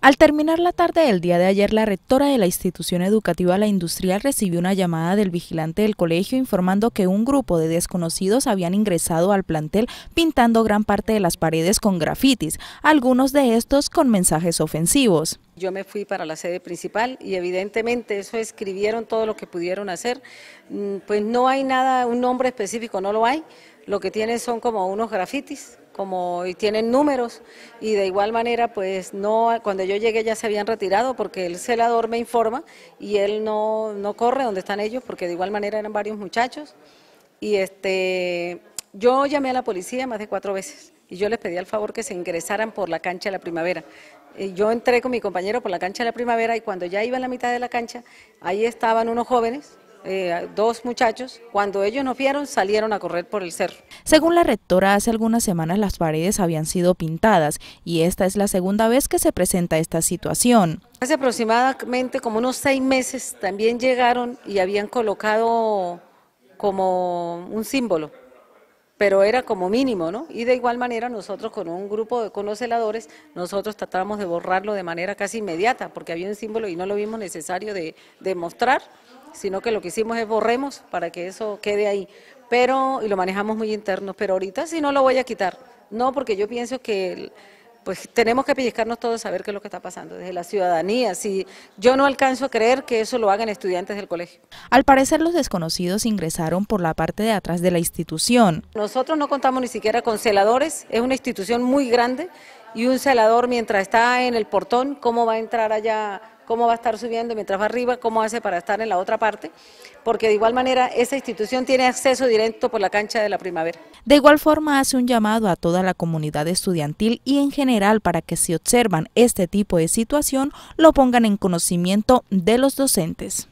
Al terminar la tarde del día de ayer, la rectora de la institución educativa La Industrial recibió una llamada del vigilante del colegio informando que un grupo de desconocidos habían ingresado al plantel pintando gran parte de las paredes con grafitis, algunos de estos con mensajes ofensivos. Yo me fui para la sede principal y evidentemente eso escribieron todo lo que pudieron hacer. Mm, pues no hay nada, un nombre específico, no lo hay. Lo que tienen son como unos grafitis como tienen números y de igual manera pues no cuando yo llegué ya se habían retirado porque el celador me informa y él no, no corre donde están ellos porque de igual manera eran varios muchachos y este yo llamé a la policía más de cuatro veces y yo les pedí al favor que se ingresaran por la cancha de la primavera. Yo entré con mi compañero por la cancha de la primavera y cuando ya iba en la mitad de la cancha, ahí estaban unos jóvenes, eh, dos muchachos, cuando ellos nos vieron salieron a correr por el cerro. Según la rectora, hace algunas semanas las paredes habían sido pintadas y esta es la segunda vez que se presenta esta situación. Hace aproximadamente como unos seis meses también llegaron y habían colocado como un símbolo, pero era como mínimo, ¿no? Y de igual manera nosotros con un grupo de conoceladores, nosotros tratamos de borrarlo de manera casi inmediata, porque había un símbolo y no lo vimos necesario de, de mostrar, sino que lo que hicimos es borremos para que eso quede ahí pero, y lo manejamos muy interno, pero ahorita sí no lo voy a quitar, no, porque yo pienso que pues tenemos que pellizcarnos todos a ver qué es lo que está pasando desde la ciudadanía. Si yo no alcanzo a creer que eso lo hagan estudiantes del colegio. Al parecer los desconocidos ingresaron por la parte de atrás de la institución. Nosotros no contamos ni siquiera con celadores, es una institución muy grande y un celador mientras está en el portón, ¿cómo va a entrar allá cómo va a estar subiendo mientras va arriba, cómo hace para estar en la otra parte, porque de igual manera esa institución tiene acceso directo por la cancha de la primavera. De igual forma hace un llamado a toda la comunidad estudiantil y en general para que si observan este tipo de situación lo pongan en conocimiento de los docentes.